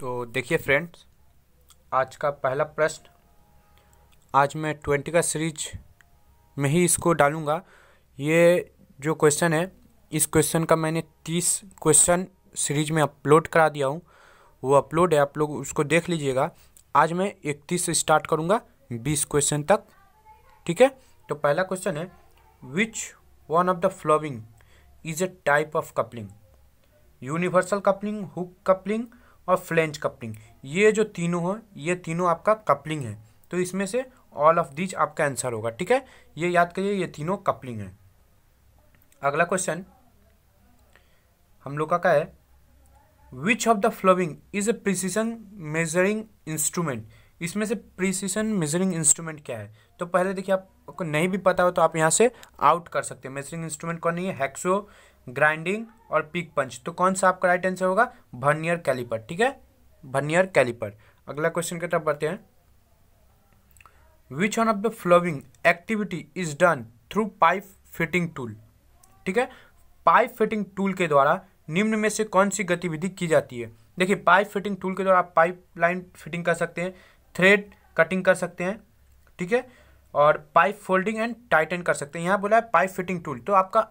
तो देखिए फ्रेंड्स आज का पहला प्रश्न आज मैं ट्वेंटी का सीरीज में ही इसको डालूँगा ये जो क्वेश्चन है इस क्वेश्चन का मैंने तीस क्वेश्चन सीरीज में अपलोड करा दिया हूँ वो अपलोड है आप लोग उसको देख लीजिएगा आज मैं इकतीस से स्टार्ट करूँगा बीस क्वेश्चन तक ठीक है तो पहला क्वेश्चन है which one of the following is a type of coupling universal coupling hook coupling और फ्लेंच कपलिंग ये जो तीनों हो ये तीनों आपका कपलिंग है तो इसमें से ऑल ऑफ दीज आपका आंसर होगा ठीक है ये याद करिए ये तीनों कपलिंग है अगला क्वेश्चन हम लोग का क्या है which of the following is a precision measuring instrument इसमें से प्रिसिशन मेजरिंग इंस्ट्रूमेंट क्या है तो पहले देखिए आपको नहीं भी पता हो तो आप यहाँ से आउट कर सकते हैं मेजरिंग इंस्ट्रूमेंट कौन नहीं है हैक्सो ग्राइंडिंग और पिक पंच तो कौन सा आपका राइट आंसर होगा भर्नियर कैलिपर ठीक है भर्नियर कैलिपर अगला क्वेश्चन की तरफ बढ़ते हैं which one of the following activity is done through pipe fitting tool ठीक है पाइप फिटिंग टूल के द्वारा निम्न में से कौन सी गतिविधि की जाती है देखिए पाइप फिटिंग टूल के द्वारा आप पाइप लाइन फिटिंग कर सकते हैं थ्रेड कटिंग कर सकते हैं ठीक है और पाइप फोल्डिंग एंड टाइटन कर सकते हैं यहाँ बोला है पाइप फिटिंग टूल तो आपका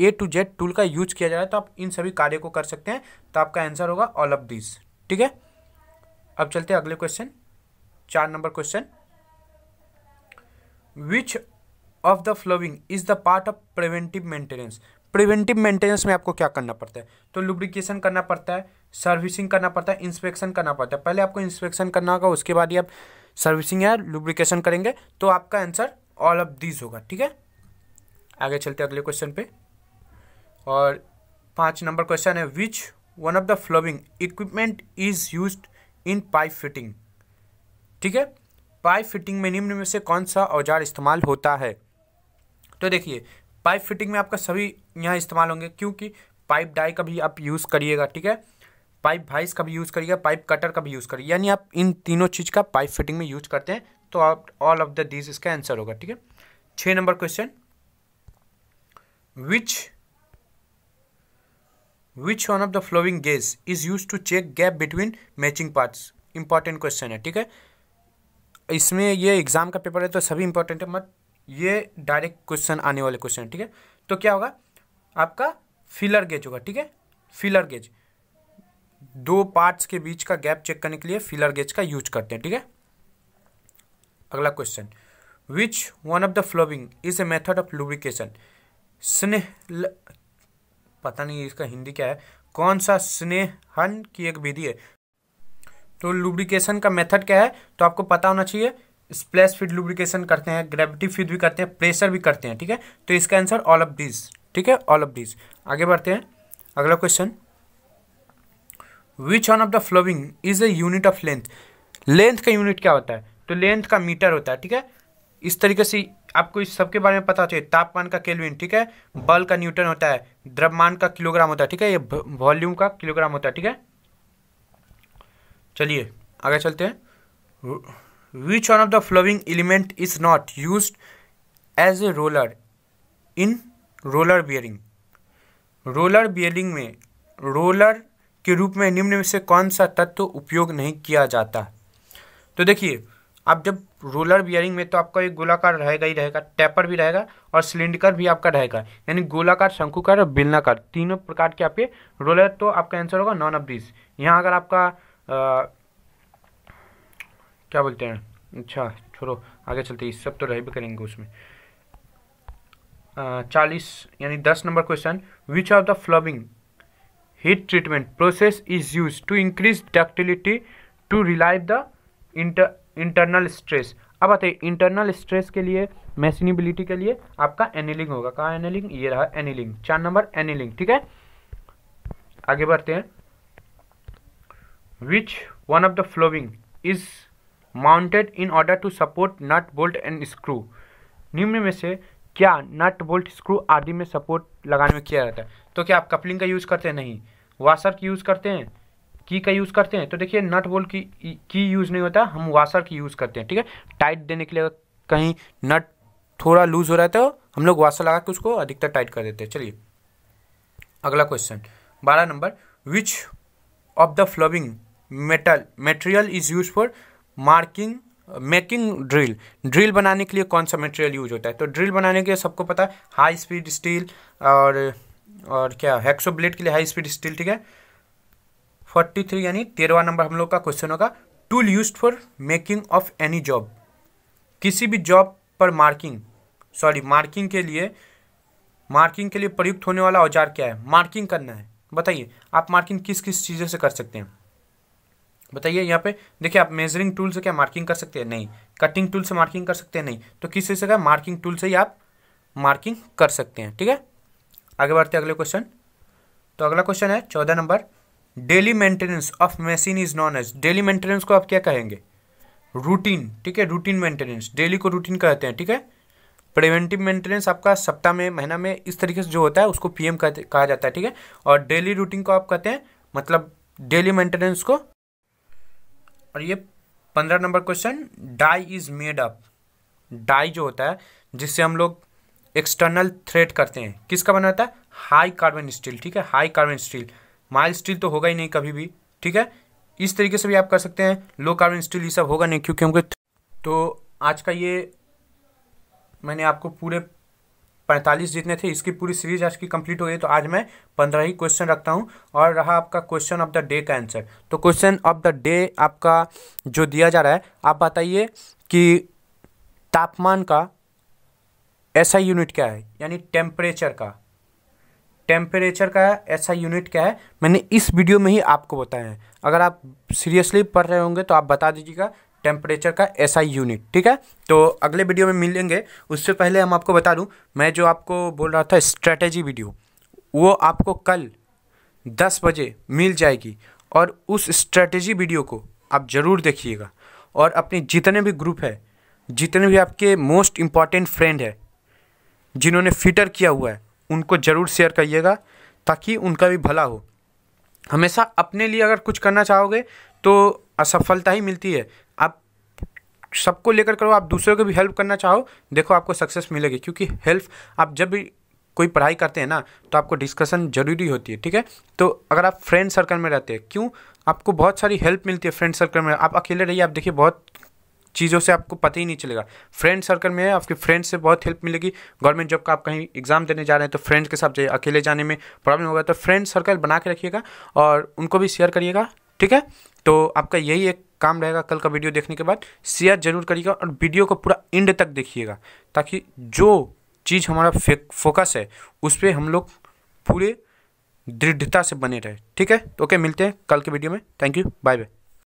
ए टू जेड टूल का यूज किया जा रहा है तो आप इन सभी कार्य को कर सकते हैं तो आपका आंसर होगा ऑल ऑफ दिस ठीक है अब चलते हैं अगले क्वेश्चन चार नंबर question which of the following is the part of preventive maintenance preventive maintenance में आपको क्या करना पड़ता है तो लुब्रिकेशन करना पड़ता है सर्विसिंग करना पड़ता है इंस्पेक्शन करना पड़ता है पहले आपको इंस्पेक्शन करना होगा उसके बाद ही आप सर्विसिंग या लुब्रिकेशन करेंगे तो आपका आंसर ऑल ऑफ दीज होगा ठीक है आगे चलते अगले क्वेश्चन पे और पाँच नंबर क्वेश्चन है which one of the following equipment is use in pipe fitting ठीक है पाइप फिटिंग में निम्न में से कौन सा औजार इस्तेमाल होता है तो देखिए पाइप फिटिंग में आपका सभी यहाँ इस्तेमाल होंगे क्योंकि पाइप डाई का भी आप यूज़ करिएगा ठीक है पाइप भाइस का भी यूज़ करिएगा पाइप कटर का भी यूज़ करिए यानी आप इन तीनों चीज़ का पाइप फिटिंग में यूज करते हैं तो आप ऑल ऑफ द दिस इसका आंसर होगा ठीक है छः नंबर question which which one of the following gauge is use to check gap between matching parts important question है ठीक है इसमें ये एग्जाम का पेपर है तो सभी इंपॉर्टेंट है मत ये डायरेक्ट क्वेश्चन आने वाले क्वेश्चन है ठीक है तो क्या होगा आपका फिलर गेज होगा ठीक है फिलर गेज दो पार्ट्स के बीच का गैप चेक करने के लिए फिलर गेज का यूज करते हैं ठीक है अगला question which one of the following is a method of lubrication स्नेह पता नहीं इसका हिंदी क्या है कौन सा स्नेहन की एक विधि है तो लुब्रिकेशन का मेथड क्या है तो आपको पता होना चाहिए स्प्लैश फीड लुब्रिकेशन करते हैं ग्रेविटी फीड भी करते हैं प्रेशर भी करते हैं ठीक है तो इसका आंसर ऑल ऑफ डीज ठीक है ऑल ऑफ डीज आगे बढ़ते हैं अगला question which on of the following is a unit of length length का यूनिट क्या होता है तो लेंथ का मीटर होता है ठीक है इस तरीके से आपको इस सबके बारे में पता चाहिए तापमान का केल्विन ठीक है बल का न्यूटन होता है द्रव्यमान का किलोग्राम होता है ठीक है ये वॉल्यूम का किलोग्राम होता है ठीक है चलिए आगे चलते हैं which one of the following element is not used as a roller in roller bearing roller bearing में रोलर के रूप में निम्न में से कौन सा तत्व उपयोग नहीं किया जाता तो देखिए आप जब रोलर बियरिंग में तो आपका एक गोलाकार रहेगा ही रहेगा टैपर भी रहेगा और सिलेंडर भी आपका रहेगा यानी गोलाकार शंकुकार और बिलनाकार तीनों प्रकार के आपके रोलर तो आपका आंसर होगा नॉन ऑफ दिस यहाँ अगर आपका क्या बोलते हैं अच्छा छोड़ो आगे चलते हैं सब तो रह भी करेंगे उसमें चालीस यानी दस नंबर question which are the following heat treatment process is use to increase ductility to relieve the inter internal stress अब बताइए इंटरनल स्ट्रेस के लिए मैसिनिबिलिटी के लिए आपका एनिलिंग होगा कहाँ एनिलिंग ये रहा एनिलिंग चार नंबर एनिलिंग ठीक है आगे बढ़ते हैं which one of the following is mounted in order to support nut bolt and screw निम्न में से क्या नट बोल्ट स्क्रू आदि में सपोर्ट लगाने में किया जाता है तो क्या आप कपलिंग का यूज़ करते हैं नहीं वाशर की यूज़ करते हैं की का यूज़ करते हैं तो देखिए नट बोल्ट की की यूज़ नहीं होता हम वाशर की यूज़ करते हैं ठीक है टाइट देने के लिए कहीं नट थोड़ा लूज़ हो रहा है तो हम लोग वाशर लगा के उसको अधिकतर टाइट कर देते हैं चलिए अगला क्वेश्चन बारह नंबर which of the following metal material is use for marking making drill drill बनाने के लिए कौन सा मटेरियल यूज होता है तो ड्रिल बनाने के लिए सबको पता है हाई स्पीड स्टील और और क्या हैक्सो ब्लेड के लिए हाई स्पीड स्टील ठीक है फोर्टी थ्री यानी तेरहवा नंबर हम लोग का क्वेश्चन होगा tool use for making of any job किसी भी जॉब पर मार्किंग सॉरी मार्किंग के लिए मार्किंग के लिए प्रयुक्त होने वाला औजार क्या है मार्किंग करना है बताइए आप मार्किंग किस किस चीज़ों से कर सकते हैं बताइए यहाँ पे देखिए आप मेजरिंग टूल से क्या मार्किंग कर सकते हैं नहीं कटिंग टूल से मार्किंग कर सकते हैं नहीं तो किस चीज़ से क्या मार्किंग टूल से ही आप मार्किंग कर सकते हैं ठीक है आगे बढ़ते हैं अगले क्वेश्चन तो अगला क्वेश्चन है चौदह नंबर daily maintenance of machine is known as daily maintenance को आप क्या कहेंगे रूटीन ठीक है रूटीन मेंटेनेंस डेली को रूटीन कहते हैं ठीक है प्रिवेंटिव मेंटेनेंस आपका सप्ताह में महीना में इस तरीके से जो होता है उसको पीएम कहा जाता है ठीक है और डेली रूटीन को आप कहते हैं मतलब डेली मेंटेनेंस को और ये पंद्रह नंबर question die is made up die जो होता है जिससे हम लोग एक्सटर्नल थ्रेड करते हैं किसका बना होता है हाई कार्बन स्टील ठीक है high carbon steel mild steel तो होगा ही नहीं कभी भी ठीक है इस तरीके से भी आप कर सकते हैं लो कार्बन स्टील ये सब होगा नहीं क्योंकि हमको तो आज का ये मैंने आपको पूरे पैंतालीस जितने थे इसकी पूरी सीरीज आज की कंप्लीट हो गई तो आज मैं पंद्रह ही क्वेश्चन रखता हूँ और रहा आपका क्वेश्चन ऑफ द डे का आंसर तो क्वेश्चन ऑफ द डे आपका जो दिया जा रहा है आप बताइए कि तापमान का ऐसा यूनिट क्या है यानी टेम्परेचर का टेम्परेचर का ऐसा यूनिट क्या है मैंने इस वीडियो में ही आपको बताया है अगर आप सीरियसली पढ़ रहे होंगे तो आप बता दीजिएगा टेम्परेचर का ऐसा यूनिट ठीक है तो अगले वीडियो में मिलेंगे उससे पहले हम आपको बता दूं मैं जो आपको बोल रहा था स्ट्रेटेजी वीडियो वो आपको कल दस बजे मिल जाएगी और उस स्ट्रेटेजी वीडियो को आप ज़रूर देखिएगा और अपने जितने भी ग्रुप है जितने भी आपके मोस्ट इम्पॉर्टेंट फ्रेंड है जिन्होंने फिटर किया हुआ है उनको ज़रूर शेयर करिएगा ताकि उनका भी भला हो हमेशा अपने लिए अगर कुछ करना चाहोगे तो असफलता ही मिलती है आप सबको लेकर करो आप दूसरों को भी हेल्प करना चाहो देखो आपको सक्सेस मिलेगी क्योंकि हेल्प आप जब भी कोई पढ़ाई करते हैं ना तो आपको डिस्कशन ज़रूरी होती है ठीक है तो अगर आप फ्रेंड सर्कल में रहते हैं क्यों आपको बहुत सारी हेल्प मिलती है फ्रेंड सर्कल में आप अकेले रहिए आप देखिए बहुत चीज़ों से आपको पता ही नहीं चलेगा फ्रेंड सर्कल में है आपके फ्रेंड से बहुत हेल्प मिलेगी गवर्नमेंट जॉब का आप कहीं एग्जाम देने जा रहे हैं तो फ्रेंड्स के साथ जाइए अकेले जाने में प्रॉब्लम होगा तो फ्रेंड सर्कल बना के रखिएगा और उनको भी शेयर करिएगा ठीक है तो आपका यही एक काम रहेगा कल का वीडियो देखने के बाद शेयर जरूर करिएगा और वीडियो को पूरा एंड तक देखिएगा ताकि जो चीज़ हमारा फोकस है उस पर हम लोग पूरे दृढ़ता से बने रहे ठीक है तो ओके मिलते हैं कल के वीडियो में थैंक यू बाय बाय